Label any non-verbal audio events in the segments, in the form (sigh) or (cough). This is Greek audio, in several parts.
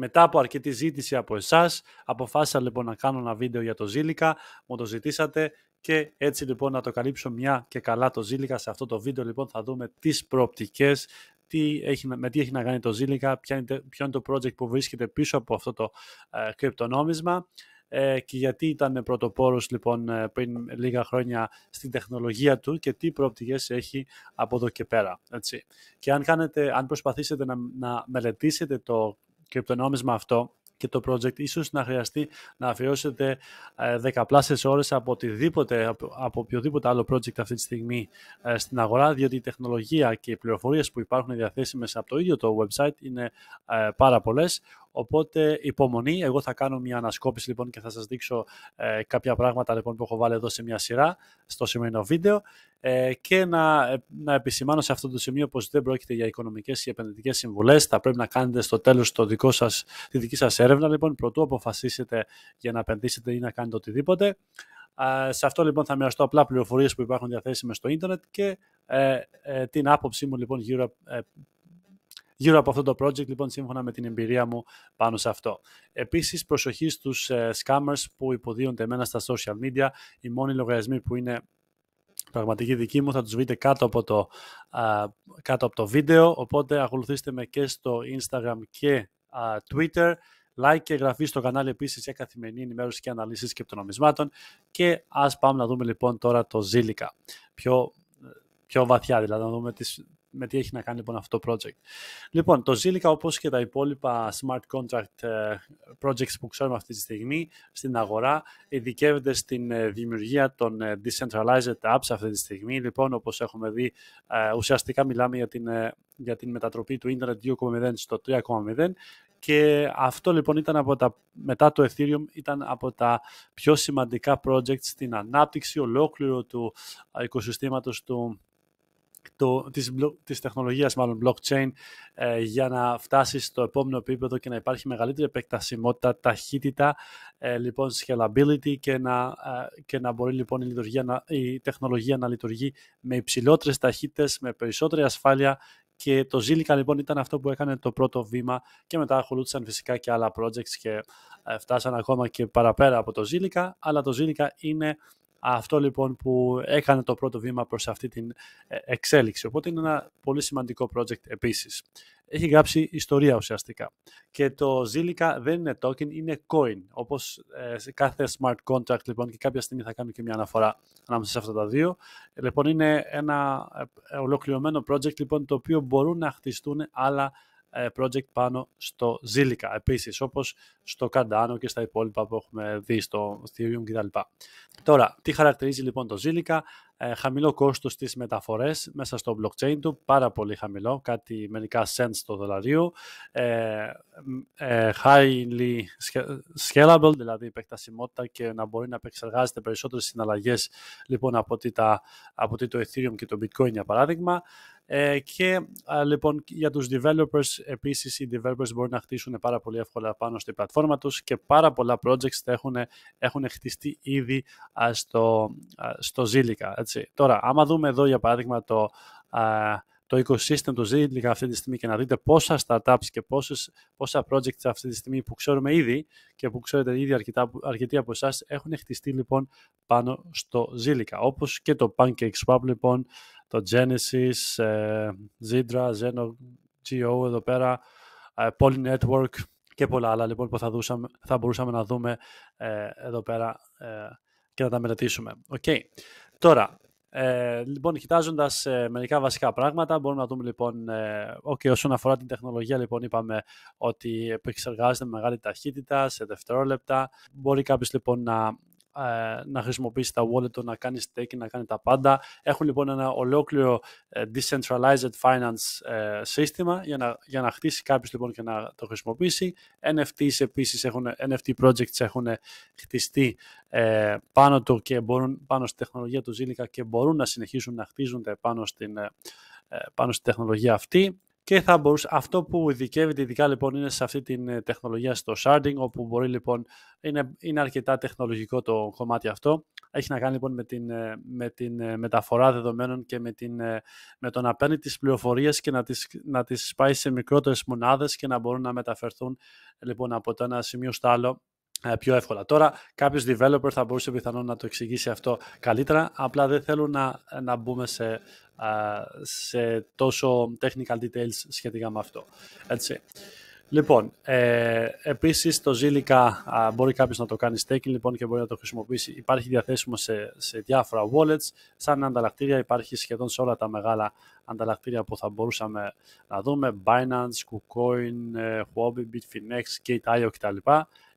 Μετά από αρκετή ζήτηση από εσάς, αποφάσισα λοιπόν να κάνω ένα βίντεο για το Ζήλικα. Μου το ζητήσατε και έτσι λοιπόν να το καλύψω μια και καλά το Ζήλικα. Σε αυτό το βίντεο λοιπόν θα δούμε τις προοπτικές, τι έχει, με τι έχει να κάνει το Ζήλικα, ποιο είναι το project που βρίσκεται πίσω από αυτό το ε, κρυπτονόμισμα ε, και γιατί ήταν πρωτοπόρος λοιπόν ε, πριν λίγα χρόνια στην τεχνολογία του και τι προοπτικές έχει από εδώ και πέρα. Έτσι. Και αν, κάνετε, αν προσπαθήσετε να, να μελετήσετε το κρυπτονόμισμα αυτό και το project ίσως να χρειαστεί να αφιερώσετε 10 ε, ώρες από, από, οποιοδήποτε άλλο project αυτή τη στιγμή ε, στην αγορά, διότι η τεχνολογία και οι πληροφορίες που υπάρχουν διαθέσιμες από το ίδιο το website είναι ε, πάρα πολλές, Οπότε υπομονή, εγώ θα κάνω μια ανασκόπηση λοιπόν και θα σας δείξω ε, κάποια πράγματα λοιπόν που έχω βάλει εδώ σε μια σειρά στο σημερινό βίντεο ε, και να, ε, να επισημάνω σε αυτό το σημείο πως δεν πρόκειται για οικονομικές ή επενδυτικές συμβουλές. Θα πρέπει να κάνετε στο τέλος το δικό σας, τη δική σας έρευνα λοιπόν προτού αποφασίσετε για να επενδύσετε ή να κάνετε οτιδήποτε. σε αυτό λοιπόν θα μοιραστώ απλά πληροφορίες που υπάρχουν διαθέσιμες στο ίντερνετ και ε, ε την άποψή μου λοιπόν γύρω ε, γύρω από αυτό το project, λοιπόν, σύμφωνα με την εμπειρία μου πάνω σε αυτό. Επίσης, προσοχή στους ε, scammers που υποδίονται εμένα στα social media. Οι μόνοι λογαριασμοί που είναι πραγματικοί δικοί μου θα τους βρείτε κάτω από το, κάτω από το βίντεο, οπότε ακολουθήστε με και στο Instagram και α, Twitter. Like και εγγραφή στο κανάλι επίσης για καθημερινή ενημέρωση και αναλύσεις κρυπτονομισμάτων. Και ας πάμε να δούμε λοιπόν τώρα το Ζήλικα. Πιο, ε, πιο βαθιά, δηλαδή να δούμε τις, με τι έχει να κάνει λοιπόν αυτό το project. Λοιπόν, το Zilliqa όπως και τα υπόλοιπα smart contract ε, projects που ξέρουμε αυτή τη στιγμή στην αγορά ειδικεύεται στην ε, δημιουργία των ε, decentralized apps αυτή τη στιγμή. Λοιπόν, όπως έχουμε δει, ουσιαστικά μιλάμε για την, για την μετατροπή του Internet 2.0 στο 3.0 και αυτό λοιπόν ήταν από τα, μετά το Ethereum ήταν από τα πιο σημαντικά projects στην ανάπτυξη ολόκληρου του οικοσυστήματος του το, της, τεχνολογίας μάλλον blockchain ε, για να φτάσεις στο επόμενο επίπεδο και να υπάρχει μεγαλύτερη επεκτασιμότητα, ταχύτητα, ε, λοιπόν scalability και να, ε, και να μπορεί λοιπόν η, η τεχνολογία να λειτουργεί με υψηλότερες ταχύτητες, με περισσότερη ασφάλεια και το Zilliqa λοιπόν ήταν αυτό που έκανε το πρώτο βήμα και μετά ακολούθησαν φυσικά και άλλα projects και ε, φτάσαν ακόμα και παραπέρα από το Zilliqa, αλλά το Zilliqa είναι αυτό λοιπόν που έκανε το πρώτο βήμα προς αυτή την ε, εξέλιξη. Οπότε είναι ένα πολύ σημαντικό project επίσης. Έχει γράψει ιστορία ουσιαστικά. Και το Zilliqa δεν είναι token, είναι coin. Όπως ε, σε κάθε smart contract λοιπόν και κάποια στιγμή θα κάνουμε και μια αναφορά ανάμεσα σε αυτά τα δύο. Λοιπόν είναι ένα ε, ολοκληρωμένο project λοιπόν το οποίο μπορούν να χτιστούν άλλα ε, project πάνω στο Zilliqa επίσης όπως στο Cardano και στα υπόλοιπα που έχουμε δει στο Ethereum κτλ. Τώρα, τι χαρακτηρίζει λοιπόν το Zilliqa, ε, χαμηλό κόστος στις μεταφορές μέσα στο blockchain του, πάρα πολύ χαμηλό, κάτι μερικά cents το δολαρίο, ε, ε highly scalable, δηλαδή επεκτασιμότητα και να μπορεί να επεξεργάζεται περισσότερες συναλλαγές λοιπόν από τι, τα, το Ethereum και το Bitcoin για παράδειγμα, ε, και λοιπόν για τους developers, επίσης οι developers μπορούν να χτίσουν πάρα πολύ εύκολα πάνω στην πλατφόρμα τους και πάρα πολλά projects θα έχουν, χτιστεί ήδη στο, α, στο Zilliqa, έτσι. Τώρα, άμα δούμε εδώ για παράδειγμα το, το ecosystem του Zilliqa αυτή τη στιγμή και να δείτε πόσα startups και πόσες, πόσα projects αυτή τη στιγμή που ξέρουμε ήδη και που ξέρετε ήδη αρκετά, αρκετοί από εσάς έχουν χτιστεί λοιπόν πάνω στο Zilliqa. Όπως και το PancakeSwap λοιπόν, το Genesis, ε, Zidra, Zeno, GO εδώ πέρα, ε, Poly Network και πολλά άλλα λοιπόν που θα, μπορούσαμε να δούμε ε, εδώ πέρα και να τα μελετήσουμε. Okay. Τώρα, ε, λοιπόν, κοιτάζοντας μερικά βασικά πράγματα, μπορούμε να δούμε λοιπόν, ε, okay, όσον αφορά την τεχνολογία, λοιπόν, είπαμε ότι επεξεργάζεται με μεγάλη ταχύτητα, σε δευτερόλεπτα. Μπορεί κάποιος λοιπόν να να χρησιμοποιήσεις τα wallet του, να κάνεις staking, να κάνει τα πάντα. Έχουν λοιπόν ένα ολόκληρο ε, decentralized finance ε, σύστημα για να, για να χτίσει κάποιος λοιπόν και να το χρησιμοποιήσει. NFTs επίσης έχουν, NFT projects έχουν χτιστεί ε, πάνω του και μπορούν πάνω στη τεχνολογία του Zilliqa και μπορούν να συνεχίσουν να χτίζονται πάνω, στην, πάνω στη τεχνολογία αυτή. Και θα μπορούσε, αυτό που ειδικεύεται ειδικά λοιπόν είναι σε αυτή την ε, τεχνολογία στο sharding, όπου μπορεί λοιπόν, είναι, είναι αρκετά τεχνολογικό το κομμάτι αυτό. Έχει να κάνει λοιπόν με την, ε, με την ε, μεταφορά δεδομένων και με, την, με το να παίρνει τις πληροφορίες και να τις, να τις πάει σε μικρότερες μονάδες και να μπορούν να μεταφερθούν λοιπόν από το ένα σημείο στο άλλο ε, πιο εύκολα. Τώρα κάποιος developer θα μπορούσε πιθανόν να το εξηγήσει αυτό καλύτερα, απλά δεν θέλω να, να μπούμε σε, σε τόσο technical details σχετικά με αυτό. Έτσι. Λοιπόν, ε, επίσης το ζήλικα μπορεί κάποιος να το κάνει staking λοιπόν και μπορεί να το χρησιμοποιήσει. Υπάρχει διαθέσιμο σε, σε διάφορα wallets, σαν ανταλλακτήρια υπάρχει σχεδόν σε όλα τα μεγάλα ανταλλακτήρια που θα μπορούσαμε να δούμε, Binance, KuCoin, ε, Huobi, Bitfinex, Gate.io κτλ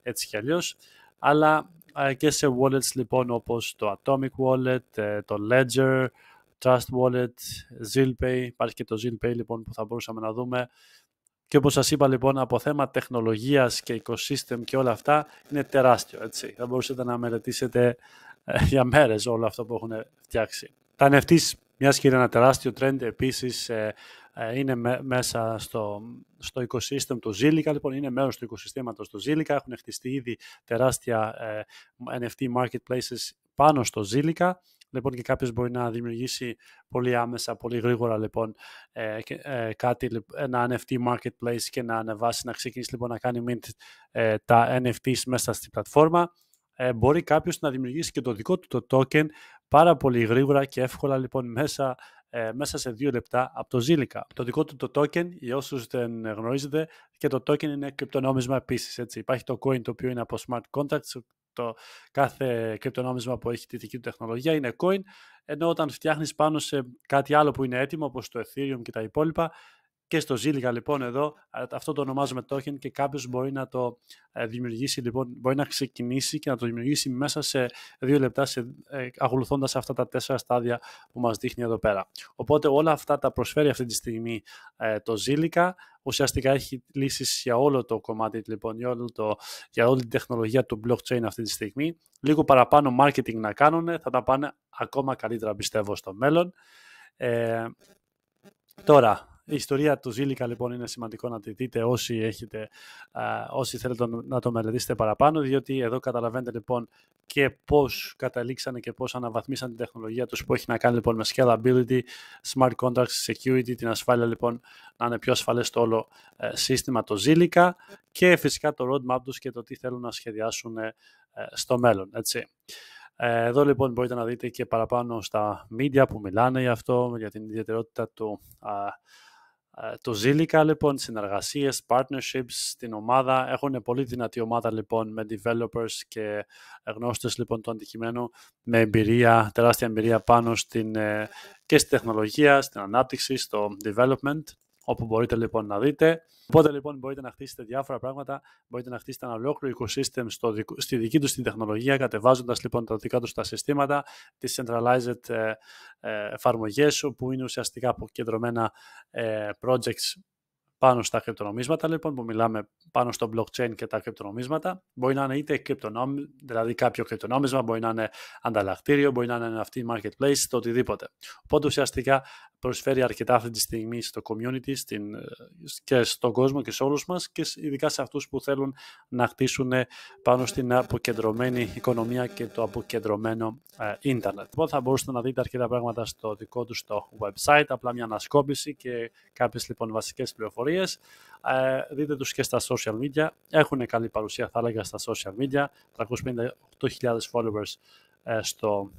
έτσι κι αλλιώς, αλλά ε, και σε wallets λοιπόν όπως το Atomic Wallet, ε, το Ledger, Trust Wallet, Zilpay. υπάρχει και το Zilpay, λοιπόν που θα μπορούσαμε να δούμε. Και όπως σας είπα λοιπόν από θέμα τεχνολογίας και ecosystem και όλα αυτά είναι τεράστιο έτσι. Θα μπορούσατε να μελετήσετε ε, για μέρες όλο αυτό που έχουν φτιάξει. Τα NFTs μιας και είναι ένα τεράστιο trend επίσης ε, είναι μέσα στο, στο οικοσύστημα του Zilliqa, λοιπόν είναι μέρος του οικοσυστήματος του Zilliqa. έχουν χτιστεί ήδη τεράστια NFT ε, marketplaces πάνω στο Zilliqa. λοιπόν και κάποιος μπορεί να δημιουργήσει πολύ άμεσα, πολύ γρήγορα λοιπόν ε, ε κάτι, ένα NFT marketplace και να ανεβάσει, να ξεκινήσει λοιπόν να κάνει mint τα NFTs μέσα στην πλατφόρμα. μπορεί κάποιος να δημιουργήσει και το δικό του το token πάρα πολύ γρήγορα και εύκολα λοιπόν μέσα ε, μέσα σε δύο λεπτά από το Zilliqa. Το δικό του το token, για όσους δεν γνωρίζετε, και το token είναι κρυπτονόμισμα επίσης. Υπάρχει το coin το οποίο είναι από smart contracts, το κάθε κρυπτονόμισμα που έχει τη δική του τεχνολογία είναι coin, ενώ όταν φτιάχνεις πάνω σε κάτι άλλο που είναι έτοιμο όπως το Ethereum και τα υπόλοιπα, και στο Zilliqa, λοιπόν εδώ. Αυτό το ονομάζουμε token και κάποιος μπορεί να το ε, δημιουργήσει, λοιπόν, μπορεί να ξεκινήσει και να το δημιουργήσει μέσα σε δύο λεπτά, σε, ε, αυτά τα τέσσερα στάδια που μας δείχνει εδώ πέρα. Οπότε όλα αυτά τα προσφέρει αυτή τη στιγμή ε, το Zilliqa. Ουσιαστικά έχει λύσεις για όλο το κομμάτι, λοιπόν, για, το, για όλη την τεχνολογία του blockchain αυτή τη στιγμή. Λίγο παραπάνω marketing να κάνουν, θα τα πάνε ακόμα καλύτερα πιστεύω στο μέλλον. Ε, τώρα, η ιστορία του Ζήλικα λοιπόν είναι σημαντικό να τη δείτε όσοι, έχετε, όσοι θέλετε να το μελετήσετε παραπάνω, διότι εδώ καταλαβαίνετε λοιπόν και πώς καταλήξανε και πώς αναβαθμίσαν την τεχνολογία τους που έχει να κάνει λοιπόν με scalability, smart contracts, security, την ασφάλεια λοιπόν να είναι πιο ασφαλές το όλο ε, σύστημα το Ζήλικα και φυσικά το roadmap τους και το τι θέλουν να σχεδιάσουν ε, στο μέλλον. Έτσι. Ε, εδώ λοιπόν μπορείτε να δείτε και παραπάνω στα media που μιλάνε για αυτό, για την ιδιαιτερότητα του ε, το Zilliqa λοιπόν, συνεργασίες, partnerships στην ομάδα. Έχουν πολύ δυνατή ομάδα λοιπόν με developers και γνώστες λοιπόν του αντικειμένου με εμπειρία, τεράστια εμπειρία πάνω στην, ε, και στη τεχνολογία, στην ανάπτυξη, στο development όπου μπορείτε λοιπόν να δείτε. Οπότε λοιπόν μπορείτε να χτίσετε διάφορα πράγματα, μπορείτε να χτίσετε ένα ολόκληρο ecosystem στη δική τους την τεχνολογία, κατεβάζοντας λοιπόν τα δικά τους τα συστήματα, τις centralized ε, ε, εφαρμογές, που είναι ουσιαστικά αποκεντρωμένα ε, projects πάνω στα κρυπτονομίσματα, λοιπόν, που μιλάμε πάνω στο blockchain και τα κρυπτονομίσματα. Μπορεί να είναι είτε κρυπτονόμισμα, δηλαδή κάποιο κρυπτονόμισμα, μπορεί να είναι ανταλλακτήριο, μπορεί να είναι αυτή η marketplace, το οτιδήποτε. Οπότε ουσιαστικά προσφέρει αρκετά αυτή τη στιγμή στο community στην, ε, και στον κόσμο και σε όλους μας και ειδικά σε αυτούς που θέλουν να χτίσουν ε, πάνω στην αποκεντρωμένη οικονομία και το αποκεντρωμένο ε, ίντερνετ. Λοιπόν, θα μπορούσατε να δείτε αρκετά πράγματα στο δικό τους το website, απλά μια ανασκόπηση και κάποιες λοιπόν βασικές πληροφορίες. Ε, δείτε τους και στα social media. Έχουν καλή παρουσία θα έλεγα στα social media. 358.000 followers ε, στο,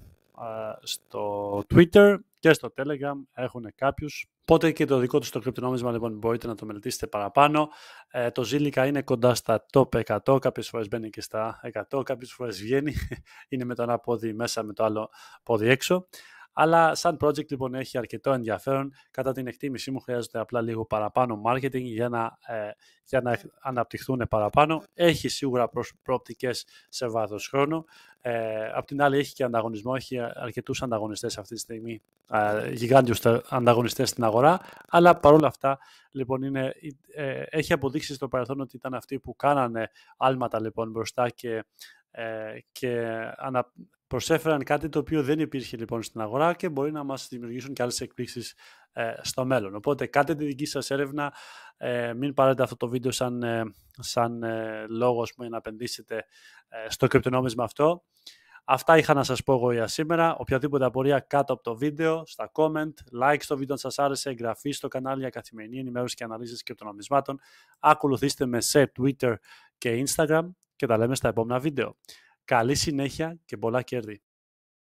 στο Twitter, και στο Telegram έχουν κάποιους. Πότε και το δικό τους το κρυπτονόμισμα λοιπόν μπορείτε να το μελετήσετε παραπάνω. Ε, το Zilliqa είναι κοντά στα top 100, κάποιες φορές μπαίνει και στα 100, κάποιες φορές βγαίνει, (laughs) είναι με το ένα πόδι μέσα με το άλλο πόδι έξω. Αλλά σαν project λοιπόν έχει αρκετό ενδιαφέρον. Κατά την εκτίμησή μου χρειάζεται απλά λίγο παραπάνω marketing για να, ε, για να αναπτυχθούν παραπάνω. Έχει σίγουρα προοπτικές σε βάθος χρόνου. Ε, απ' την άλλη έχει και ανταγωνισμό, έχει αρκετούς ανταγωνιστές αυτή τη στιγμή, ε, γιγάντιους ανταγωνιστές στην αγορά, αλλά παρόλα αυτά λοιπόν ε, ε, έχει αποδείξει στο παρελθόν ότι ήταν αυτοί που κάνανε άλματα λοιπόν, μπροστά και, προσέφεραν κάτι το οποίο δεν υπήρχε λοιπόν στην αγορά και μπορεί να μας δημιουργήσουν και άλλες εκπλήξεις ε, στο μέλλον. Οπότε κάντε τη δική σας έρευνα, ε, μην πάρετε αυτό το βίντεο σαν, ε, σαν ε, λόγος που να επενδύσετε ε, στο κρυπτονόμισμα αυτό. Αυτά είχα να σας πω εγώ για σήμερα. Οποιαδήποτε απορία κάτω από το βίντεο, στα comment, like στο βίντεο αν σας άρεσε, εγγραφή στο κανάλι για καθημερινή ενημέρωση και αναλύσεις κρυπτονομισμάτων. Ακολουθήστε με σε Twitter και Instagram και τα λέμε στα επόμενα βίντεο. Καλή συνέχεια και πολλά κέρδη.